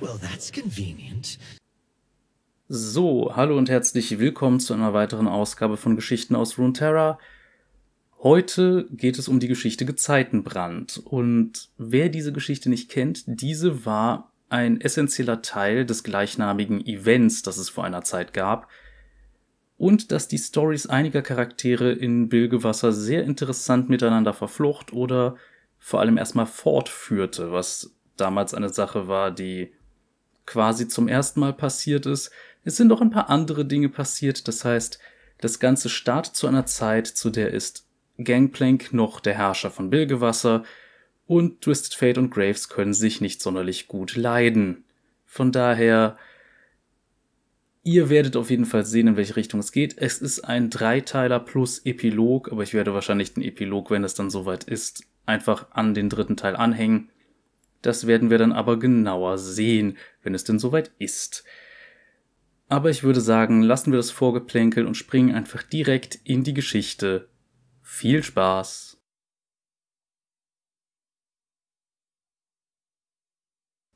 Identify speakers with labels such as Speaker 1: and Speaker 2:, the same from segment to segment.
Speaker 1: Well, that's convenient. So, hallo und herzlich willkommen zu einer weiteren Ausgabe von Geschichten aus Runeterra. Heute geht es um die Geschichte Gezeitenbrand. Und wer diese Geschichte nicht kennt, diese war ein essentieller Teil des gleichnamigen Events, das es vor einer Zeit gab. Und dass die Stories einiger Charaktere in Bilgewasser sehr interessant miteinander verflucht oder vor allem erstmal fortführte, was damals eine Sache war, die quasi zum ersten Mal passiert ist. Es sind auch ein paar andere Dinge passiert. Das heißt, das Ganze startet zu einer Zeit, zu der ist Gangplank noch der Herrscher von Bilgewasser und Twisted Fate und Graves können sich nicht sonderlich gut leiden. Von daher, ihr werdet auf jeden Fall sehen, in welche Richtung es geht. Es ist ein Dreiteiler plus Epilog, aber ich werde wahrscheinlich den Epilog, wenn es dann soweit ist, einfach an den dritten Teil anhängen. Das werden wir dann aber genauer sehen, wenn es denn soweit ist. Aber ich würde sagen, lassen wir das Vorgeplänkel und springen einfach direkt in die Geschichte. Viel Spaß!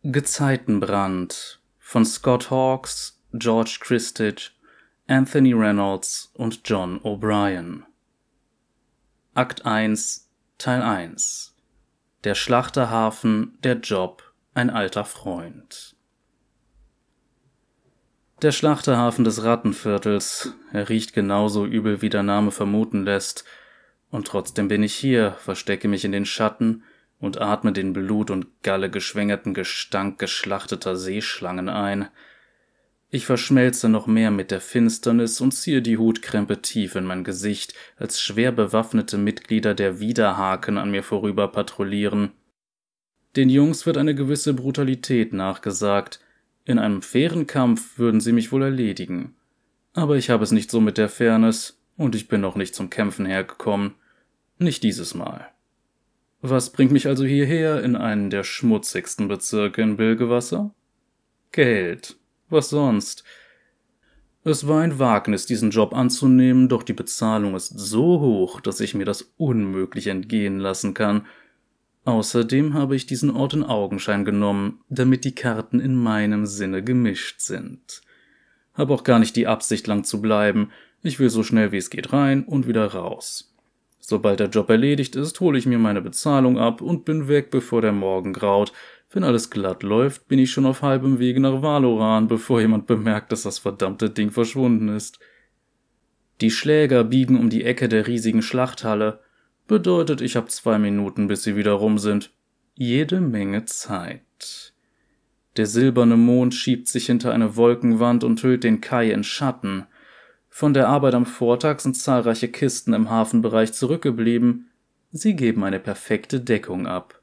Speaker 1: Gezeitenbrand von Scott Hawkes, George Christich, Anthony Reynolds und John O'Brien. Akt 1, Teil 1 der Schlachterhafen, der Job, ein alter Freund. Der Schlachterhafen des Rattenviertels, er riecht genauso übel, wie der Name vermuten lässt, und trotzdem bin ich hier, verstecke mich in den Schatten und atme den Blut und Galle geschwängerten Gestank geschlachteter Seeschlangen ein, ich verschmelze noch mehr mit der Finsternis und ziehe die Hutkrempe tief in mein Gesicht, als schwer bewaffnete Mitglieder der Widerhaken an mir vorüber patrouillieren. Den Jungs wird eine gewisse Brutalität nachgesagt. In einem fairen Kampf würden sie mich wohl erledigen. Aber ich habe es nicht so mit der Fairness und ich bin noch nicht zum Kämpfen hergekommen. Nicht dieses Mal. Was bringt mich also hierher in einen der schmutzigsten Bezirke in Bilgewasser? Geld. Was sonst? Es war ein Wagnis, diesen Job anzunehmen, doch die Bezahlung ist so hoch, dass ich mir das unmöglich entgehen lassen kann. Außerdem habe ich diesen Ort in Augenschein genommen, damit die Karten in meinem Sinne gemischt sind. Hab auch gar nicht die Absicht, lang zu bleiben. Ich will so schnell wie es geht rein und wieder raus. Sobald der Job erledigt ist, hole ich mir meine Bezahlung ab und bin weg, bevor der Morgen graut, wenn alles glatt läuft, bin ich schon auf halbem Wege nach Valoran, bevor jemand bemerkt, dass das verdammte Ding verschwunden ist. Die Schläger biegen um die Ecke der riesigen Schlachthalle. Bedeutet, ich habe zwei Minuten, bis sie wieder rum sind. Jede Menge Zeit. Der silberne Mond schiebt sich hinter eine Wolkenwand und hüllt den Kai in Schatten. Von der Arbeit am Vortag sind zahlreiche Kisten im Hafenbereich zurückgeblieben. Sie geben eine perfekte Deckung ab.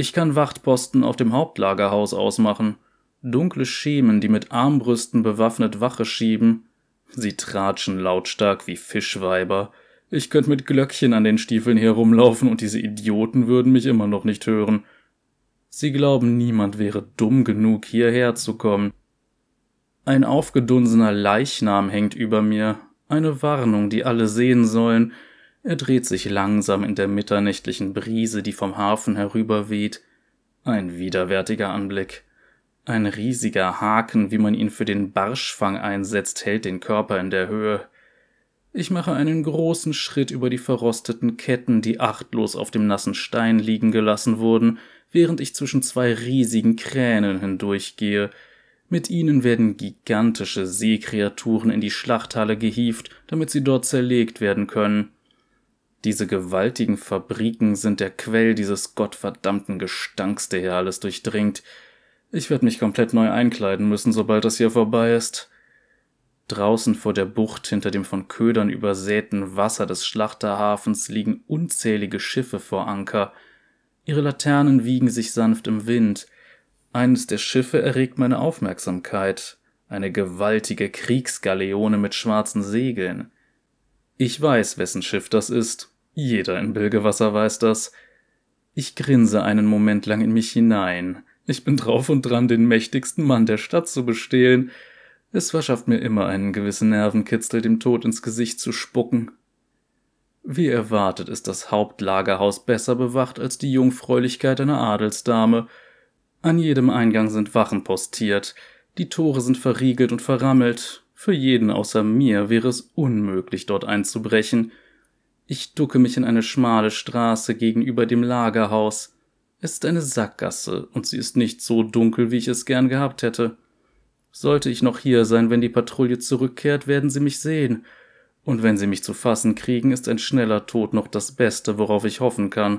Speaker 1: Ich kann Wachtposten auf dem Hauptlagerhaus ausmachen, dunkle Schemen, die mit Armbrüsten bewaffnet Wache schieben. Sie tratschen lautstark wie Fischweiber. Ich könnte mit Glöckchen an den Stiefeln herumlaufen und diese Idioten würden mich immer noch nicht hören. Sie glauben, niemand wäre dumm genug, hierher zu kommen. Ein aufgedunsener Leichnam hängt über mir, eine Warnung, die alle sehen sollen, er dreht sich langsam in der mitternächtlichen Brise, die vom Hafen herüberweht. Ein widerwärtiger Anblick. Ein riesiger Haken, wie man ihn für den Barschfang einsetzt, hält den Körper in der Höhe. Ich mache einen großen Schritt über die verrosteten Ketten, die achtlos auf dem nassen Stein liegen gelassen wurden, während ich zwischen zwei riesigen Kränen hindurchgehe. Mit ihnen werden gigantische Seekreaturen in die Schlachthalle gehieft, damit sie dort zerlegt werden können. Diese gewaltigen Fabriken sind der Quell dieses gottverdammten Gestanks, der hier alles durchdringt. Ich werde mich komplett neu einkleiden müssen, sobald das hier vorbei ist. Draußen vor der Bucht hinter dem von Ködern übersäten Wasser des Schlachterhafens liegen unzählige Schiffe vor Anker. Ihre Laternen wiegen sich sanft im Wind. Eines der Schiffe erregt meine Aufmerksamkeit. Eine gewaltige Kriegsgaleone mit schwarzen Segeln. Ich weiß, wessen Schiff das ist. Jeder in Bilgewasser weiß das. Ich grinse einen Moment lang in mich hinein. Ich bin drauf und dran, den mächtigsten Mann der Stadt zu bestehlen. Es verschafft mir immer einen gewissen Nervenkitzel, dem Tod ins Gesicht zu spucken. Wie erwartet ist das Hauptlagerhaus besser bewacht als die Jungfräulichkeit einer Adelsdame. An jedem Eingang sind Wachen postiert, die Tore sind verriegelt und verrammelt, für jeden außer mir wäre es unmöglich, dort einzubrechen. Ich ducke mich in eine schmale Straße gegenüber dem Lagerhaus. Es ist eine Sackgasse und sie ist nicht so dunkel, wie ich es gern gehabt hätte. Sollte ich noch hier sein, wenn die Patrouille zurückkehrt, werden sie mich sehen. Und wenn sie mich zu fassen kriegen, ist ein schneller Tod noch das Beste, worauf ich hoffen kann.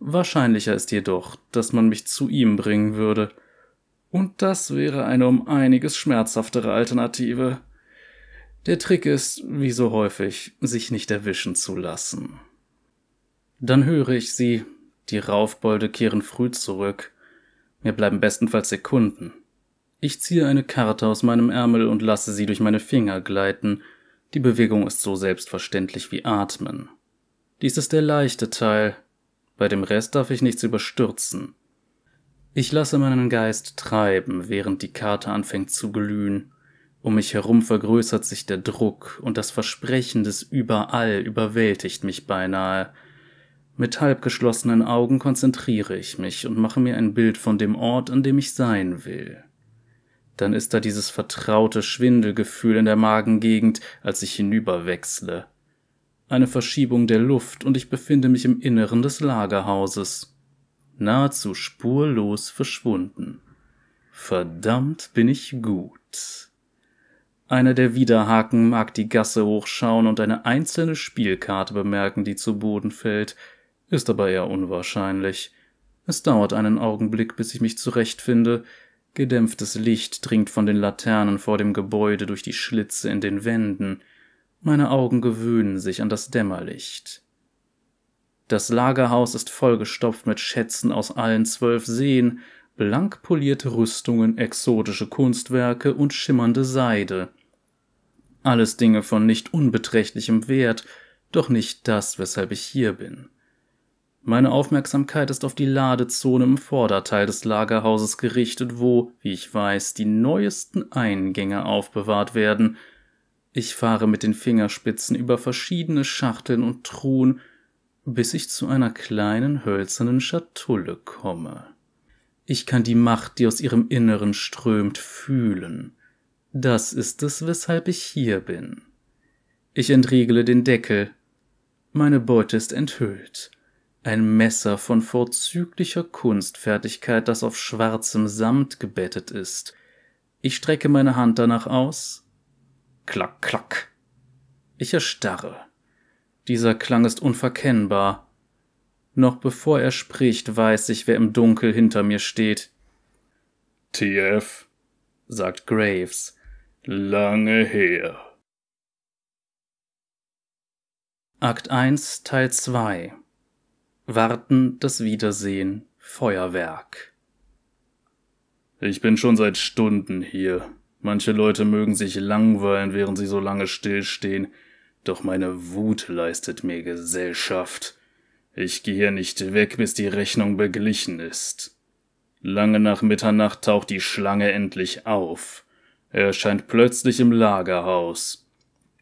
Speaker 1: Wahrscheinlicher ist jedoch, dass man mich zu ihm bringen würde. Und das wäre eine um einiges schmerzhaftere Alternative. Der Trick ist, wie so häufig, sich nicht erwischen zu lassen. Dann höre ich sie, die Raufbolde kehren früh zurück. Mir bleiben bestenfalls Sekunden. Ich ziehe eine Karte aus meinem Ärmel und lasse sie durch meine Finger gleiten. Die Bewegung ist so selbstverständlich wie Atmen. Dies ist der leichte Teil. Bei dem Rest darf ich nichts überstürzen. Ich lasse meinen Geist treiben, während die Karte anfängt zu glühen. Um mich herum vergrößert sich der Druck und das Versprechen des Überall überwältigt mich beinahe. Mit halb geschlossenen Augen konzentriere ich mich und mache mir ein Bild von dem Ort, an dem ich sein will. Dann ist da dieses vertraute Schwindelgefühl in der Magengegend, als ich hinüberwechsle. Eine Verschiebung der Luft und ich befinde mich im Inneren des Lagerhauses. Nahezu spurlos verschwunden. Verdammt bin ich gut. Einer der Widerhaken mag die Gasse hochschauen und eine einzelne Spielkarte bemerken, die zu Boden fällt, ist aber eher unwahrscheinlich. Es dauert einen Augenblick, bis ich mich zurechtfinde. Gedämpftes Licht dringt von den Laternen vor dem Gebäude durch die Schlitze in den Wänden. Meine Augen gewöhnen sich an das Dämmerlicht. Das Lagerhaus ist vollgestopft mit Schätzen aus allen zwölf Seen, blank polierte Rüstungen, exotische Kunstwerke und schimmernde Seide alles Dinge von nicht unbeträchtlichem Wert, doch nicht das, weshalb ich hier bin. Meine Aufmerksamkeit ist auf die Ladezone im Vorderteil des Lagerhauses gerichtet, wo, wie ich weiß, die neuesten Eingänge aufbewahrt werden. Ich fahre mit den Fingerspitzen über verschiedene Schachteln und Truhen, bis ich zu einer kleinen hölzernen Schatulle komme. Ich kann die Macht, die aus ihrem Inneren strömt, fühlen. Das ist es, weshalb ich hier bin. Ich entriegele den Deckel. Meine Beute ist enthüllt. Ein Messer von vorzüglicher Kunstfertigkeit, das auf schwarzem Samt gebettet ist. Ich strecke meine Hand danach aus. Klack, klack. Ich erstarre. Dieser Klang ist unverkennbar. Noch bevor er spricht, weiß ich, wer im Dunkel hinter mir steht. TF, sagt Graves lange her. Akt 1, Teil 2 Warten, das Wiedersehen, Feuerwerk. Ich bin schon seit Stunden hier. Manche Leute mögen sich langweilen, während sie so lange stillstehen, doch meine Wut leistet mir Gesellschaft. Ich gehe nicht weg, bis die Rechnung beglichen ist. Lange nach Mitternacht taucht die Schlange endlich auf. Er erscheint plötzlich im Lagerhaus.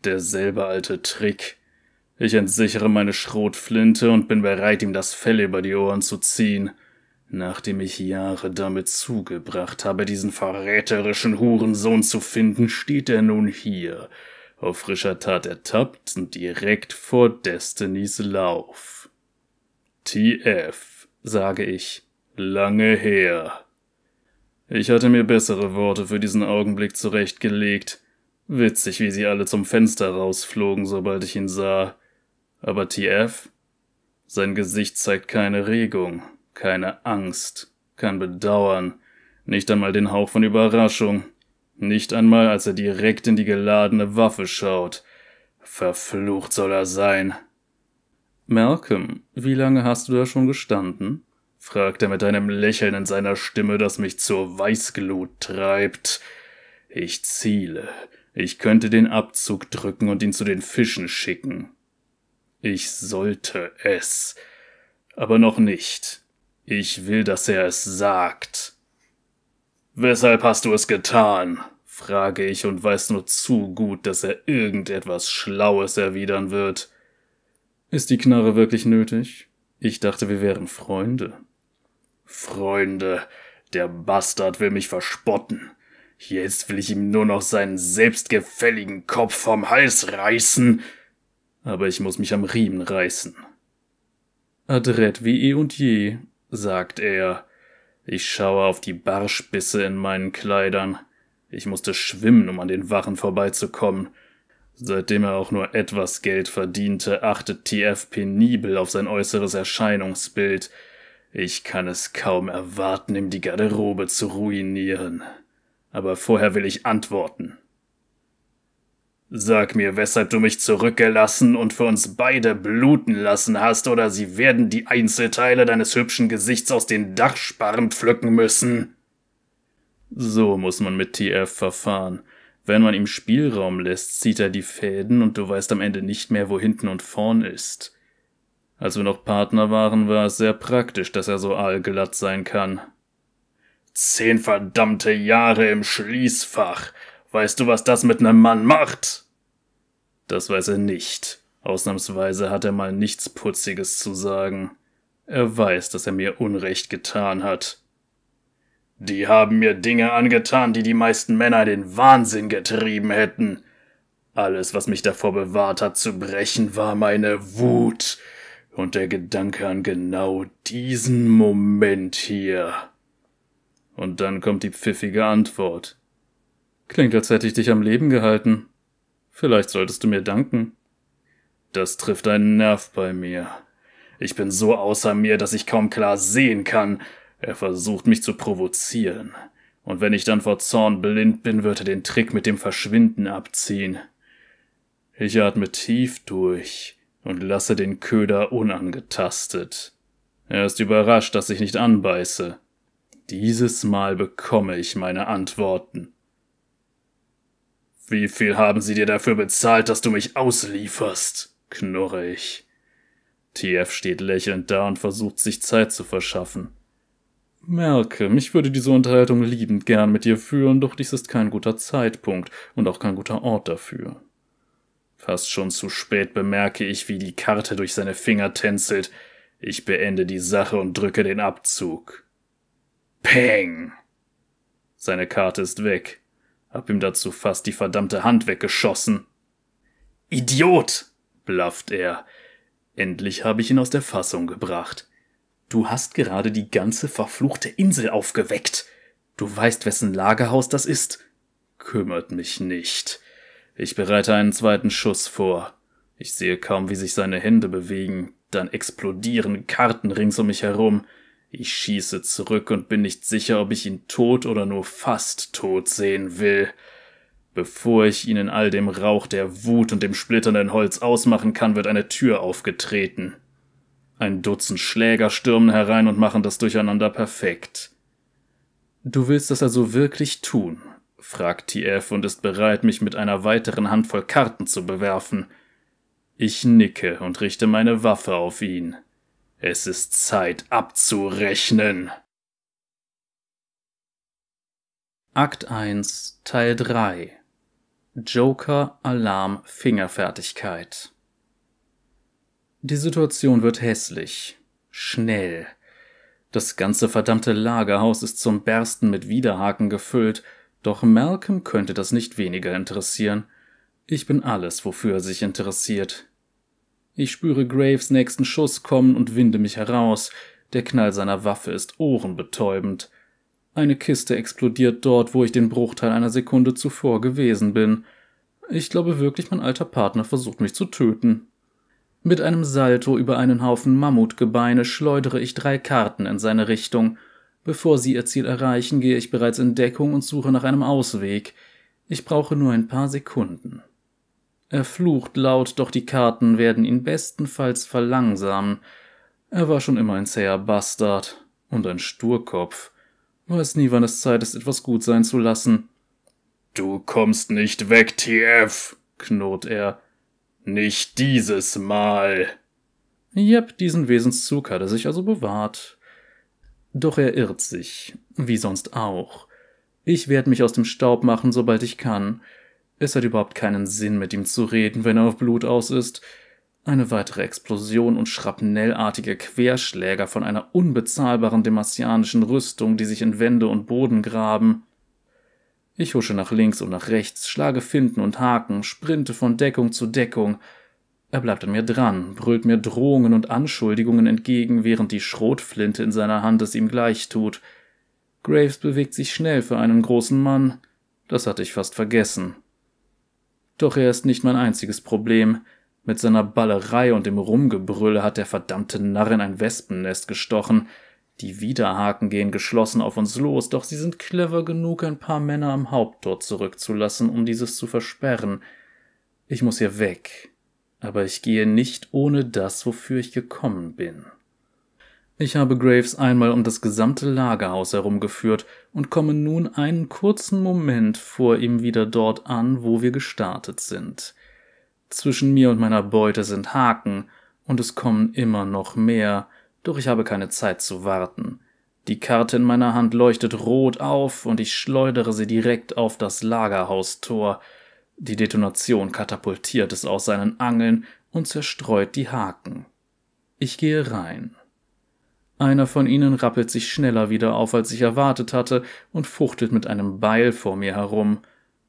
Speaker 1: Derselbe alte Trick. Ich entsichere meine Schrotflinte und bin bereit, ihm das Fell über die Ohren zu ziehen, nachdem ich Jahre damit zugebracht habe, diesen verräterischen Hurensohn zu finden, steht er nun hier, auf frischer Tat ertappt und direkt vor Destinys Lauf. TF, sage ich, lange her. Ich hatte mir bessere Worte für diesen Augenblick zurechtgelegt. Witzig, wie sie alle zum Fenster rausflogen, sobald ich ihn sah. Aber TF? Sein Gesicht zeigt keine Regung, keine Angst, kein Bedauern, nicht einmal den Hauch von Überraschung, nicht einmal, als er direkt in die geladene Waffe schaut. Verflucht soll er sein. Malcolm, wie lange hast du da schon gestanden? fragt er mit einem Lächeln in seiner Stimme, das mich zur Weißglut treibt. Ich ziele. Ich könnte den Abzug drücken und ihn zu den Fischen schicken. Ich sollte es. Aber noch nicht. Ich will, dass er es sagt. Weshalb hast du es getan? frage ich und weiß nur zu gut, dass er irgendetwas Schlaues erwidern wird. Ist die Knarre wirklich nötig? Ich dachte, wir wären Freunde. Freunde, der Bastard will mich verspotten. Jetzt will ich ihm nur noch seinen selbstgefälligen Kopf vom Hals reißen. Aber ich muss mich am Riemen reißen. Adrett wie eh und je, sagt er. Ich schaue auf die Barschbisse in meinen Kleidern. Ich musste schwimmen, um an den Wachen vorbeizukommen. Seitdem er auch nur etwas Geld verdiente, achtet TF penibel auf sein äußeres Erscheinungsbild. Ich kann es kaum erwarten, ihm die Garderobe zu ruinieren. Aber vorher will ich antworten. Sag mir, weshalb du mich zurückgelassen und für uns beide bluten lassen hast, oder sie werden die Einzelteile deines hübschen Gesichts aus den Dachsparren pflücken müssen. So muss man mit TF verfahren. Wenn man ihm Spielraum lässt, zieht er die Fäden und du weißt am Ende nicht mehr, wo hinten und vorn ist. Als wir noch Partner waren, war es sehr praktisch, dass er so allglatt sein kann. Zehn verdammte Jahre im Schließfach. Weißt du, was das mit nem Mann macht? Das weiß er nicht. Ausnahmsweise hat er mal nichts Putziges zu sagen. Er weiß, dass er mir Unrecht getan hat. Die haben mir Dinge angetan, die die meisten Männer in den Wahnsinn getrieben hätten. Alles, was mich davor bewahrt hat zu brechen, war meine Wut. Und der Gedanke an genau diesen Moment hier. Und dann kommt die pfiffige Antwort. Klingt, als hätte ich dich am Leben gehalten. Vielleicht solltest du mir danken. Das trifft einen Nerv bei mir. Ich bin so außer mir, dass ich kaum klar sehen kann. Er versucht mich zu provozieren. Und wenn ich dann vor Zorn blind bin, wird er den Trick mit dem Verschwinden abziehen. Ich atme tief durch und lasse den Köder unangetastet. Er ist überrascht, dass ich nicht anbeiße. Dieses Mal bekomme ich meine Antworten. Wie viel haben sie dir dafür bezahlt, dass du mich auslieferst? knurre ich. TF steht lächelnd da und versucht sich Zeit zu verschaffen. Merke, ich würde diese Unterhaltung liebend gern mit dir führen, doch dies ist kein guter Zeitpunkt und auch kein guter Ort dafür. Fast schon zu spät bemerke ich, wie die Karte durch seine Finger tänzelt. Ich beende die Sache und drücke den Abzug. Peng! Seine Karte ist weg. Hab ihm dazu fast die verdammte Hand weggeschossen. Idiot! blafft er. Endlich habe ich ihn aus der Fassung gebracht. Du hast gerade die ganze verfluchte Insel aufgeweckt. Du weißt, wessen Lagerhaus das ist. Kümmert mich nicht. Ich bereite einen zweiten Schuss vor. Ich sehe kaum, wie sich seine Hände bewegen, dann explodieren Karten rings um mich herum. Ich schieße zurück und bin nicht sicher, ob ich ihn tot oder nur fast tot sehen will. Bevor ich ihn in all dem Rauch der Wut und dem splitternden Holz ausmachen kann, wird eine Tür aufgetreten. Ein Dutzend Schläger stürmen herein und machen das Durcheinander perfekt. Du willst das also wirklich tun, fragt TF und ist bereit, mich mit einer weiteren Handvoll Karten zu bewerfen. Ich nicke und richte meine Waffe auf ihn. Es ist Zeit abzurechnen. Akt 1, Teil 3 Joker Alarm Fingerfertigkeit Die Situation wird hässlich. Schnell. Das ganze verdammte Lagerhaus ist zum Bersten mit Widerhaken gefüllt, doch Malcolm könnte das nicht weniger interessieren. Ich bin alles, wofür er sich interessiert. Ich spüre Graves nächsten Schuss kommen und winde mich heraus. Der Knall seiner Waffe ist ohrenbetäubend. Eine Kiste explodiert dort, wo ich den Bruchteil einer Sekunde zuvor gewesen bin. Ich glaube wirklich, mein alter Partner versucht mich zu töten. Mit einem Salto über einen Haufen Mammutgebeine schleudere ich drei Karten in seine Richtung – Bevor sie ihr Ziel erreichen, gehe ich bereits in Deckung und suche nach einem Ausweg. Ich brauche nur ein paar Sekunden. Er flucht laut, doch die Karten werden ihn bestenfalls verlangsamen. Er war schon immer ein zäher Bastard und ein Sturkopf. Weiß nie, wann es Zeit ist, etwas gut sein zu lassen. Du kommst nicht weg, TF, knurrt er. Nicht dieses Mal. Jep, diesen Wesenszug hat er sich also bewahrt. Doch er irrt sich, wie sonst auch. Ich werde mich aus dem Staub machen, sobald ich kann. Es hat überhaupt keinen Sinn, mit ihm zu reden, wenn er auf Blut aus ist. Eine weitere Explosion und schrapnellartige Querschläger von einer unbezahlbaren demasianischen Rüstung, die sich in Wände und Boden graben. Ich husche nach links und nach rechts, schlage Finden und Haken, sprinte von Deckung zu Deckung, er bleibt an mir dran, brüllt mir Drohungen und Anschuldigungen entgegen, während die Schrotflinte in seiner Hand es ihm gleich tut. Graves bewegt sich schnell für einen großen Mann, das hatte ich fast vergessen. Doch er ist nicht mein einziges Problem. Mit seiner Ballerei und dem Rumgebrülle hat der verdammte Narr in ein Wespennest gestochen. Die Widerhaken gehen geschlossen auf uns los, doch sie sind clever genug, ein paar Männer am Haupttor zurückzulassen, um dieses zu versperren. Ich muss hier weg aber ich gehe nicht ohne das, wofür ich gekommen bin. Ich habe Graves einmal um das gesamte Lagerhaus herumgeführt und komme nun einen kurzen Moment vor ihm wieder dort an, wo wir gestartet sind. Zwischen mir und meiner Beute sind Haken, und es kommen immer noch mehr, doch ich habe keine Zeit zu warten. Die Karte in meiner Hand leuchtet rot auf, und ich schleudere sie direkt auf das Lagerhaustor, die Detonation katapultiert es aus seinen Angeln und zerstreut die Haken. Ich gehe rein. Einer von ihnen rappelt sich schneller wieder auf, als ich erwartet hatte, und fuchtelt mit einem Beil vor mir herum.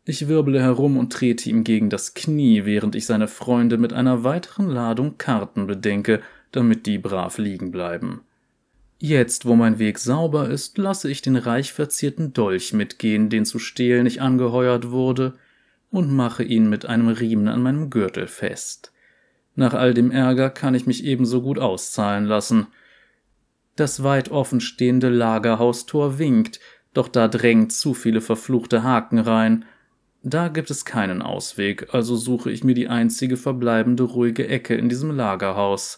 Speaker 1: Ich wirbele herum und trete ihm gegen das Knie, während ich seine Freunde mit einer weiteren Ladung Karten bedenke, damit die brav liegen bleiben. Jetzt, wo mein Weg sauber ist, lasse ich den reich verzierten Dolch mitgehen, den zu stehlen ich angeheuert wurde, und mache ihn mit einem Riemen an meinem Gürtel fest. Nach all dem Ärger kann ich mich ebenso gut auszahlen lassen. Das weit offenstehende Lagerhaustor winkt, doch da drängen zu viele verfluchte Haken rein. Da gibt es keinen Ausweg, also suche ich mir die einzige verbleibende ruhige Ecke in diesem Lagerhaus.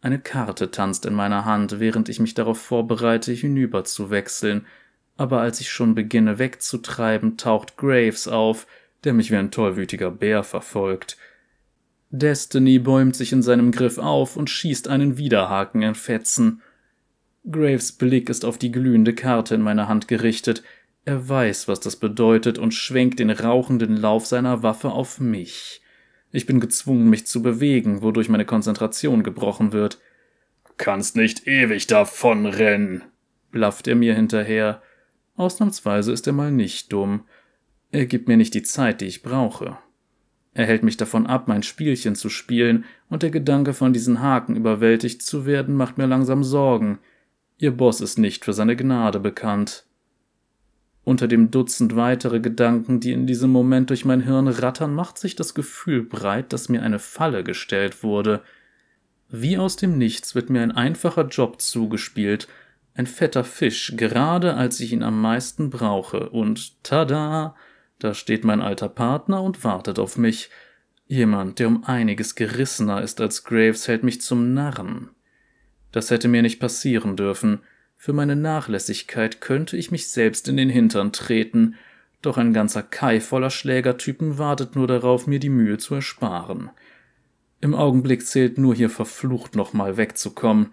Speaker 1: Eine Karte tanzt in meiner Hand, während ich mich darauf vorbereite, hinüberzuwechseln, aber als ich schon beginne wegzutreiben, taucht Graves auf, der mich wie ein tollwütiger Bär verfolgt. Destiny bäumt sich in seinem Griff auf und schießt einen Widerhaken in Fetzen. Graves Blick ist auf die glühende Karte in meiner Hand gerichtet. Er weiß, was das bedeutet und schwenkt den rauchenden Lauf seiner Waffe auf mich. Ich bin gezwungen, mich zu bewegen, wodurch meine Konzentration gebrochen wird. Kannst nicht ewig davonrennen, blafft er mir hinterher. Ausnahmsweise ist er mal nicht dumm. Er gibt mir nicht die Zeit, die ich brauche. Er hält mich davon ab, mein Spielchen zu spielen, und der Gedanke, von diesen Haken überwältigt zu werden, macht mir langsam Sorgen. Ihr Boss ist nicht für seine Gnade bekannt. Unter dem Dutzend weitere Gedanken, die in diesem Moment durch mein Hirn rattern, macht sich das Gefühl breit, dass mir eine Falle gestellt wurde. Wie aus dem Nichts wird mir ein einfacher Job zugespielt, ein fetter Fisch, gerade als ich ihn am meisten brauche, und tada! Da steht mein alter Partner und wartet auf mich. Jemand, der um einiges gerissener ist als Graves, hält mich zum Narren. Das hätte mir nicht passieren dürfen. Für meine Nachlässigkeit könnte ich mich selbst in den Hintern treten, doch ein ganzer Kai voller Schlägertypen wartet nur darauf, mir die Mühe zu ersparen. Im Augenblick zählt nur hier verflucht nochmal wegzukommen.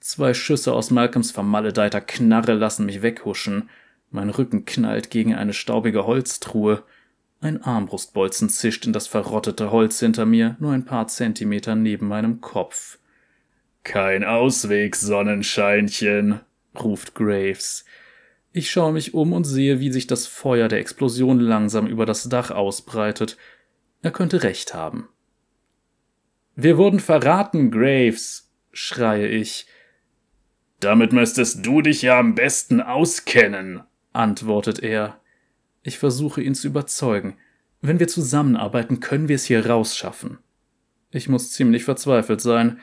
Speaker 1: Zwei Schüsse aus Malcolms vermaledeiter Knarre lassen mich weghuschen. Mein Rücken knallt gegen eine staubige Holztruhe. Ein Armbrustbolzen zischt in das verrottete Holz hinter mir, nur ein paar Zentimeter neben meinem Kopf. Kein Ausweg, Sonnenscheinchen, ruft Graves. Ich schaue mich um und sehe, wie sich das Feuer der Explosion langsam über das Dach ausbreitet. Er könnte recht haben. Wir wurden verraten, Graves, schreie ich. Damit müsstest du dich ja am besten auskennen, antwortet er. Ich versuche ihn zu überzeugen. Wenn wir zusammenarbeiten, können wir es hier rausschaffen. Ich muss ziemlich verzweifelt sein.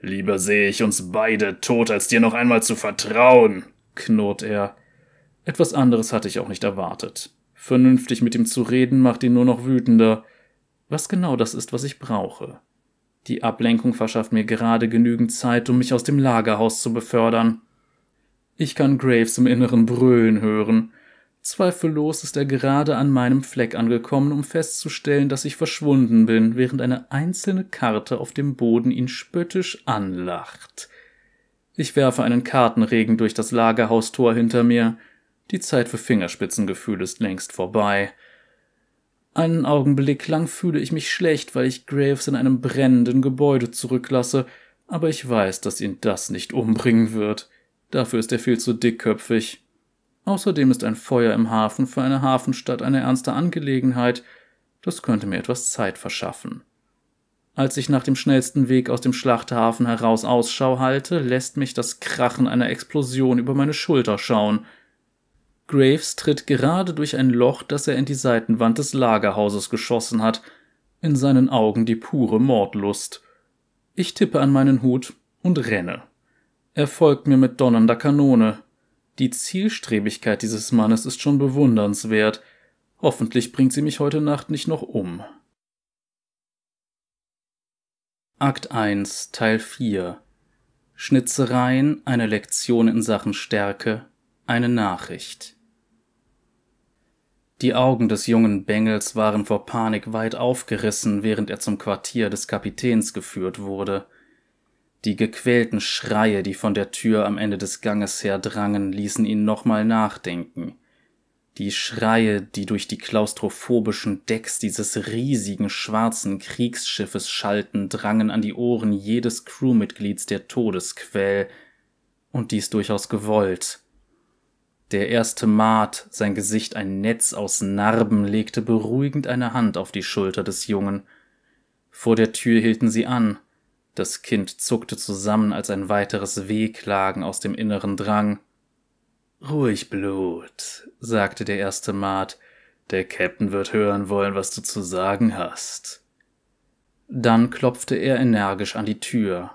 Speaker 1: Lieber sehe ich uns beide tot, als dir noch einmal zu vertrauen, knurrt er. Etwas anderes hatte ich auch nicht erwartet. Vernünftig mit ihm zu reden macht ihn nur noch wütender. Was genau das ist, was ich brauche. Die Ablenkung verschafft mir gerade genügend Zeit, um mich aus dem Lagerhaus zu befördern. Ich kann Graves im Inneren brüllen hören. Zweifellos ist er gerade an meinem Fleck angekommen, um festzustellen, dass ich verschwunden bin, während eine einzelne Karte auf dem Boden ihn spöttisch anlacht. Ich werfe einen Kartenregen durch das Lagerhaustor hinter mir. Die Zeit für Fingerspitzengefühl ist längst vorbei. Einen Augenblick lang fühle ich mich schlecht, weil ich Graves in einem brennenden Gebäude zurücklasse, aber ich weiß, dass ihn das nicht umbringen wird. Dafür ist er viel zu dickköpfig. Außerdem ist ein Feuer im Hafen für eine Hafenstadt eine ernste Angelegenheit. Das könnte mir etwas Zeit verschaffen. Als ich nach dem schnellsten Weg aus dem Schlachthafen heraus Ausschau halte, lässt mich das Krachen einer Explosion über meine Schulter schauen. Graves tritt gerade durch ein Loch, das er in die Seitenwand des Lagerhauses geschossen hat, in seinen Augen die pure Mordlust. Ich tippe an meinen Hut und renne. Er folgt mir mit donnernder Kanone. Die Zielstrebigkeit dieses Mannes ist schon bewundernswert. Hoffentlich bringt sie mich heute Nacht nicht noch um. Akt 1, Teil 4 Schnitzereien, eine Lektion in Sachen Stärke, eine Nachricht. Die Augen des jungen Bengels waren vor Panik weit aufgerissen, während er zum Quartier des Kapitäns geführt wurde – die gequälten Schreie, die von der Tür am Ende des Ganges her drangen, ließen ihn nochmal nachdenken. Die Schreie, die durch die klaustrophobischen Decks dieses riesigen schwarzen Kriegsschiffes schallten, drangen an die Ohren jedes Crewmitglieds der Todesquell, und dies durchaus gewollt. Der erste Maat, sein Gesicht ein Netz aus Narben, legte beruhigend eine Hand auf die Schulter des Jungen. Vor der Tür hielten sie an. Das Kind zuckte zusammen, als ein weiteres Wehklagen aus dem Inneren drang. Ruhig, Blut, sagte der erste Maat. Der Käpt'n wird hören wollen, was du zu sagen hast. Dann klopfte er energisch an die Tür.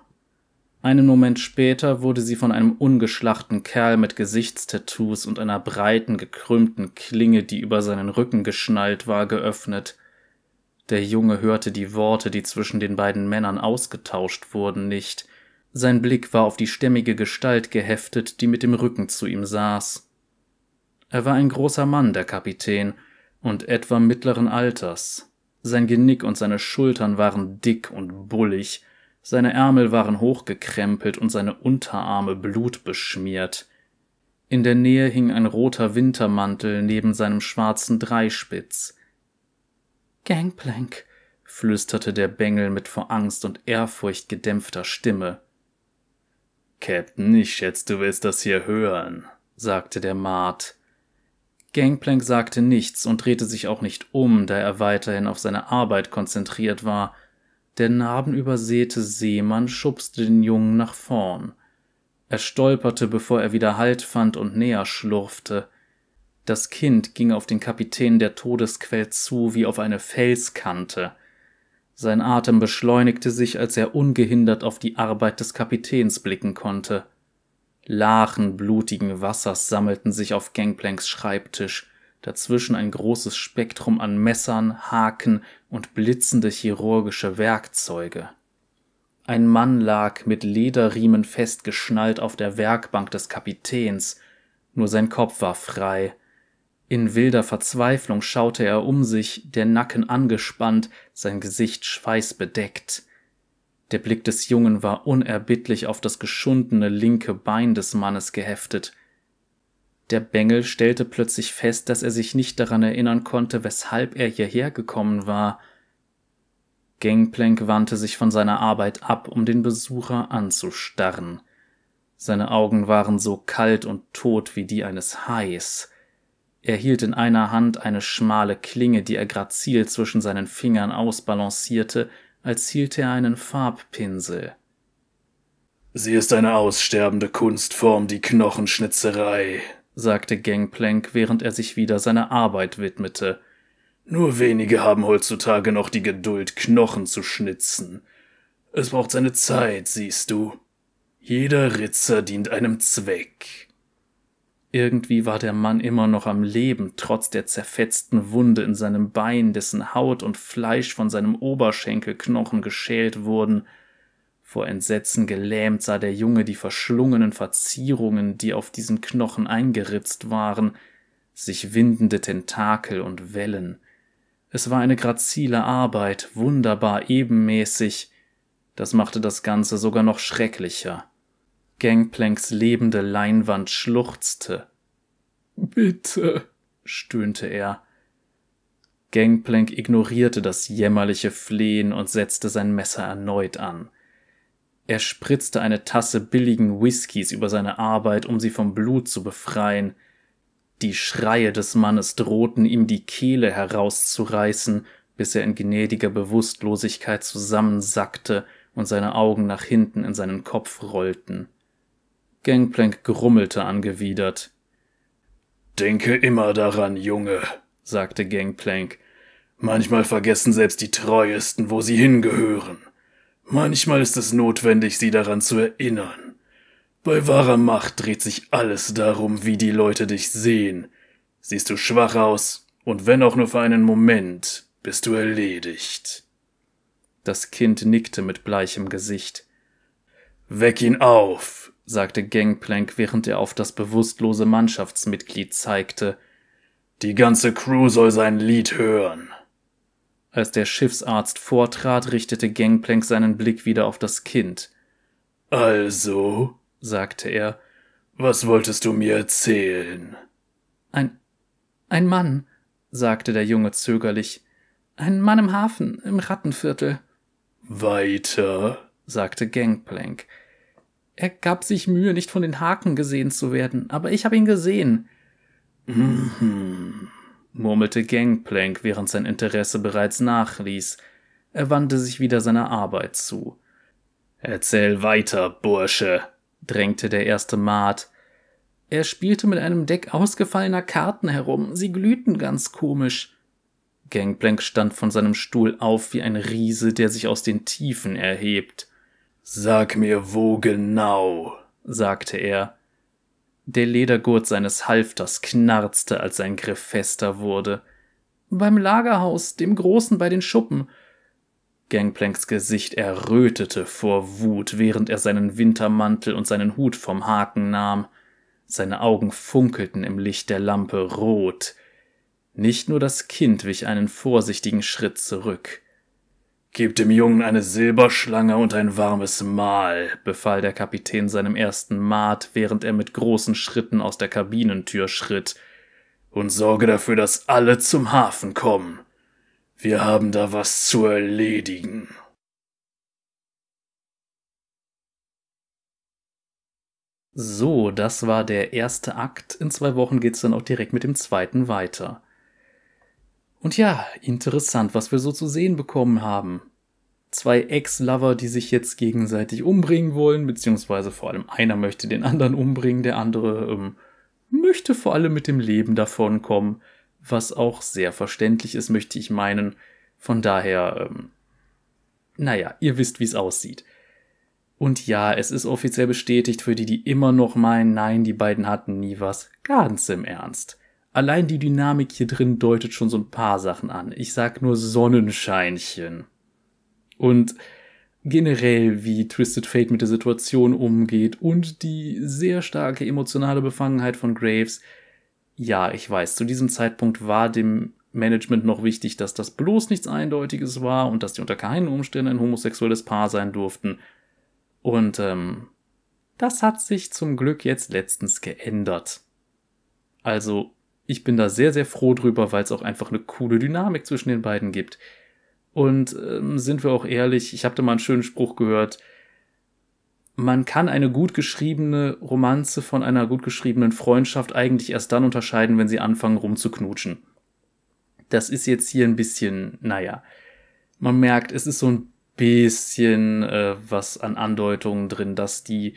Speaker 1: Einen Moment später wurde sie von einem ungeschlachten Kerl mit Gesichtstattoos und einer breiten, gekrümmten Klinge, die über seinen Rücken geschnallt war, geöffnet. Der Junge hörte die Worte, die zwischen den beiden Männern ausgetauscht wurden, nicht. Sein Blick war auf die stämmige Gestalt geheftet, die mit dem Rücken zu ihm saß. Er war ein großer Mann, der Kapitän, und etwa mittleren Alters. Sein Genick und seine Schultern waren dick und bullig, seine Ärmel waren hochgekrempelt und seine Unterarme blutbeschmiert. In der Nähe hing ein roter Wintermantel neben seinem schwarzen Dreispitz. Gangplank, flüsterte der Bengel mit vor Angst und Ehrfurcht gedämpfter Stimme. Captain, ich schätze, du willst das hier hören, sagte der Mart. Gangplank sagte nichts und drehte sich auch nicht um, da er weiterhin auf seine Arbeit konzentriert war. Der narbenübersäte Seemann schubste den Jungen nach vorn. Er stolperte, bevor er wieder Halt fand und näher schlurfte. Das Kind ging auf den Kapitän der Todesquell zu wie auf eine Felskante. Sein Atem beschleunigte sich, als er ungehindert auf die Arbeit des Kapitäns blicken konnte. Lachen blutigen Wassers sammelten sich auf Gangplanks Schreibtisch, dazwischen ein großes Spektrum an Messern, Haken und blitzende chirurgische Werkzeuge. Ein Mann lag mit Lederriemen festgeschnallt auf der Werkbank des Kapitäns, nur sein Kopf war frei, in wilder Verzweiflung schaute er um sich, der Nacken angespannt, sein Gesicht schweißbedeckt. Der Blick des Jungen war unerbittlich auf das geschundene linke Bein des Mannes geheftet. Der Bengel stellte plötzlich fest, dass er sich nicht daran erinnern konnte, weshalb er hierher gekommen war. Gangplank wandte sich von seiner Arbeit ab, um den Besucher anzustarren. Seine Augen waren so kalt und tot wie die eines Hais. Er hielt in einer Hand eine schmale Klinge, die er grazil zwischen seinen Fingern ausbalancierte, als hielt er einen Farbpinsel. Sie ist eine aussterbende Kunstform, die Knochenschnitzerei, sagte Gangplank, während er sich wieder seiner Arbeit widmete. Nur wenige haben heutzutage noch die Geduld, Knochen zu schnitzen. Es braucht seine Zeit, siehst du. Jeder Ritzer dient einem Zweck. Irgendwie war der Mann immer noch am Leben, trotz der zerfetzten Wunde in seinem Bein, dessen Haut und Fleisch von seinem Oberschenkelknochen geschält wurden. Vor Entsetzen gelähmt sah der Junge die verschlungenen Verzierungen, die auf diesen Knochen eingeritzt waren, sich windende Tentakel und Wellen. Es war eine grazile Arbeit, wunderbar ebenmäßig, das machte das Ganze sogar noch schrecklicher. Gangplanks lebende Leinwand schluchzte. Bitte, stöhnte er. Gangplank ignorierte das jämmerliche Flehen und setzte sein Messer erneut an. Er spritzte eine Tasse billigen Whiskys über seine Arbeit, um sie vom Blut zu befreien. Die Schreie des Mannes drohten ihm die Kehle herauszureißen, bis er in gnädiger Bewusstlosigkeit zusammensackte und seine Augen nach hinten in seinen Kopf rollten. Gangplank grummelte angewidert. Denke immer daran, Junge, sagte Gangplank. Manchmal vergessen selbst die Treuesten, wo sie hingehören. Manchmal ist es notwendig, sie daran zu erinnern. Bei wahrer Macht dreht sich alles darum, wie die Leute dich sehen. Siehst du schwach aus, und wenn auch nur für einen Moment, bist du erledigt. Das Kind nickte mit bleichem Gesicht. Weck ihn auf, sagte Gangplank, während er auf das bewusstlose Mannschaftsmitglied zeigte. Die ganze Crew soll sein Lied hören. Als der Schiffsarzt vortrat, richtete Gangplank seinen Blick wieder auf das Kind. Also, sagte er, was wolltest du mir erzählen? Ein ein Mann, sagte der Junge zögerlich. Ein Mann im Hafen, im Rattenviertel. Weiter, sagte Gangplank. Er gab sich Mühe, nicht von den Haken gesehen zu werden, aber ich habe ihn gesehen. Mhm, murmelte Gangplank, während sein Interesse bereits nachließ. Er wandte sich wieder seiner Arbeit zu. Erzähl weiter, Bursche, drängte der erste Maat. Er spielte mit einem Deck ausgefallener Karten herum, sie glühten ganz komisch. Gangplank stand von seinem Stuhl auf wie ein Riese, der sich aus den Tiefen erhebt. Sag mir wo genau, sagte er. Der Ledergurt seines Halfters knarzte, als sein Griff fester wurde. Beim Lagerhaus, dem Großen bei den Schuppen. Gangplanks Gesicht errötete vor Wut, während er seinen Wintermantel und seinen Hut vom Haken nahm. Seine Augen funkelten im Licht der Lampe rot. Nicht nur das Kind wich einen vorsichtigen Schritt zurück. Gebt dem Jungen eine Silberschlange und ein warmes Mahl, befahl der Kapitän seinem ersten Maat, während er mit großen Schritten aus der Kabinentür schritt, und sorge dafür, dass alle zum Hafen kommen. Wir haben da was zu erledigen. So, das war der erste Akt. In zwei Wochen geht's dann auch direkt mit dem zweiten weiter. Und ja, interessant, was wir so zu sehen bekommen haben. Zwei Ex-Lover, die sich jetzt gegenseitig umbringen wollen, beziehungsweise vor allem einer möchte den anderen umbringen, der andere ähm, möchte vor allem mit dem Leben davonkommen, was auch sehr verständlich ist, möchte ich meinen. Von daher, ähm, naja, ihr wisst, wie es aussieht. Und ja, es ist offiziell bestätigt für die, die immer noch meinen, nein, die beiden hatten nie was. Ganz im Ernst. Allein die Dynamik hier drin deutet schon so ein paar Sachen an. Ich sag nur Sonnenscheinchen. Und generell, wie Twisted Fate mit der Situation umgeht und die sehr starke emotionale Befangenheit von Graves. Ja, ich weiß, zu diesem Zeitpunkt war dem Management noch wichtig, dass das bloß nichts Eindeutiges war und dass die unter keinen Umständen ein homosexuelles Paar sein durften. Und ähm, das hat sich zum Glück jetzt letztens geändert. Also ich bin da sehr, sehr froh drüber, weil es auch einfach eine coole Dynamik zwischen den beiden gibt. Und ähm, sind wir auch ehrlich, ich habe da mal einen schönen Spruch gehört. Man kann eine gut geschriebene Romanze von einer gut geschriebenen Freundschaft eigentlich erst dann unterscheiden, wenn sie anfangen rumzuknutschen. Das ist jetzt hier ein bisschen, naja, man merkt, es ist so ein bisschen äh, was an Andeutungen drin, dass die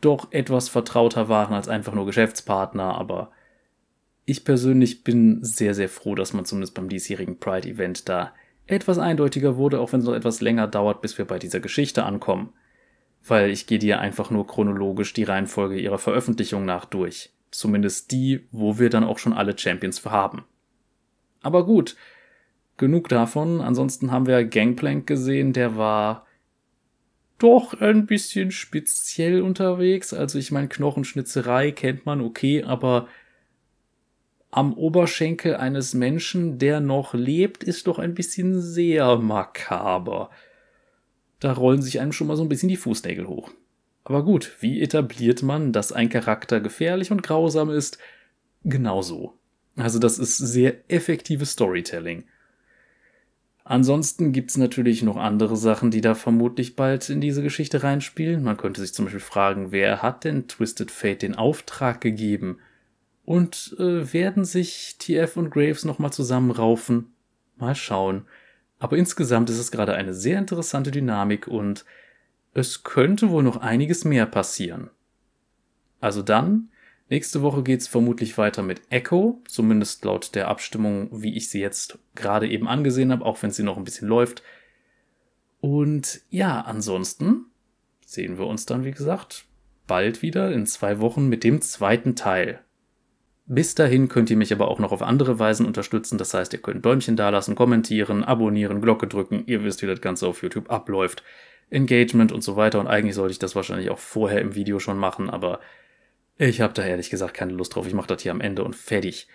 Speaker 1: doch etwas vertrauter waren als einfach nur Geschäftspartner, aber ich persönlich bin sehr, sehr froh, dass man zumindest beim diesjährigen Pride-Event da etwas eindeutiger wurde, auch wenn es noch etwas länger dauert, bis wir bei dieser Geschichte ankommen. Weil ich gehe dir einfach nur chronologisch die Reihenfolge ihrer Veröffentlichung nach durch. Zumindest die, wo wir dann auch schon alle Champions für haben. Aber gut, genug davon. Ansonsten haben wir Gangplank gesehen, der war doch ein bisschen speziell unterwegs. Also ich meine, Knochenschnitzerei kennt man, okay, aber am Oberschenkel eines Menschen, der noch lebt, ist doch ein bisschen sehr makaber. Da rollen sich einem schon mal so ein bisschen die Fußnägel hoch. Aber gut, wie etabliert man, dass ein Charakter gefährlich und grausam ist? Genauso. Also das ist sehr effektives Storytelling. Ansonsten gibt's natürlich noch andere Sachen, die da vermutlich bald in diese Geschichte reinspielen. Man könnte sich zum Beispiel fragen, wer hat denn Twisted Fate den Auftrag gegeben? und äh, werden sich TF und Graves nochmal zusammenraufen. Mal schauen. Aber insgesamt ist es gerade eine sehr interessante Dynamik und es könnte wohl noch einiges mehr passieren. Also dann, nächste Woche geht's vermutlich weiter mit Echo, zumindest laut der Abstimmung, wie ich sie jetzt gerade eben angesehen habe, auch wenn sie noch ein bisschen läuft. Und ja, ansonsten sehen wir uns dann, wie gesagt, bald wieder in zwei Wochen mit dem zweiten Teil bis dahin könnt ihr mich aber auch noch auf andere Weisen unterstützen. Das heißt, ihr könnt Däumchen dalassen, kommentieren, abonnieren, Glocke drücken. Ihr wisst, wie das Ganze auf YouTube abläuft. Engagement und so weiter. Und eigentlich sollte ich das wahrscheinlich auch vorher im Video schon machen, aber ich habe da ehrlich gesagt keine Lust drauf. Ich mache das hier am Ende und fertig.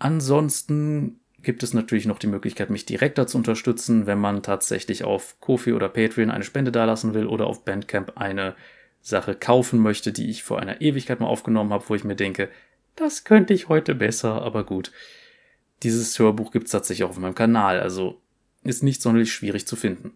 Speaker 1: Ansonsten gibt es natürlich noch die Möglichkeit, mich direkter zu unterstützen, wenn man tatsächlich auf Kofi oder Patreon eine Spende dalassen will oder auf Bandcamp eine Sache kaufen möchte, die ich vor einer Ewigkeit mal aufgenommen habe, wo ich mir denke, das könnte ich heute besser, aber gut. Dieses Hörbuch gibt's tatsächlich auch auf meinem Kanal, also ist nicht sonderlich schwierig zu finden.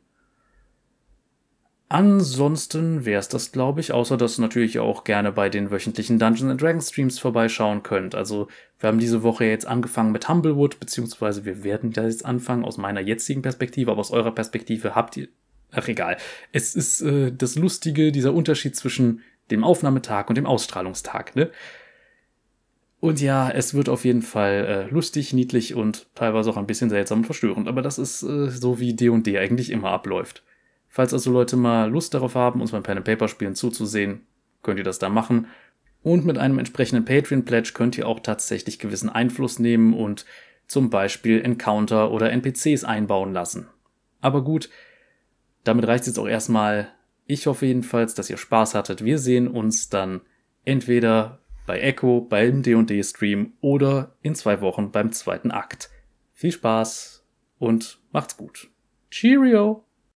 Speaker 1: Ansonsten wäre es das, glaube ich, außer dass ihr natürlich auch gerne bei den wöchentlichen Dungeons Dragons Streams vorbeischauen könnt. Also wir haben diese Woche jetzt angefangen mit Humblewood, beziehungsweise wir werden da jetzt anfangen aus meiner jetzigen Perspektive, aber aus eurer Perspektive habt ihr, ach egal, es ist äh, das Lustige, dieser Unterschied zwischen dem Aufnahmetag und dem Ausstrahlungstag. Ne? Und ja, es wird auf jeden Fall äh, lustig, niedlich und teilweise auch ein bisschen seltsam und verstörend. Aber das ist äh, so, wie D&D eigentlich immer abläuft. Falls also Leute mal Lust darauf haben, uns beim Pen and Paper Spielen zuzusehen, könnt ihr das da machen. Und mit einem entsprechenden Patreon Pledge könnt ihr auch tatsächlich gewissen Einfluss nehmen und zum Beispiel Encounter oder NPCs einbauen lassen. Aber gut, damit reicht jetzt auch erstmal. Ich hoffe jedenfalls, dass ihr Spaß hattet. Wir sehen uns dann entweder bei Echo, beim DD-Stream oder in zwei Wochen beim zweiten Akt. Viel Spaß und macht's gut. Cheerio!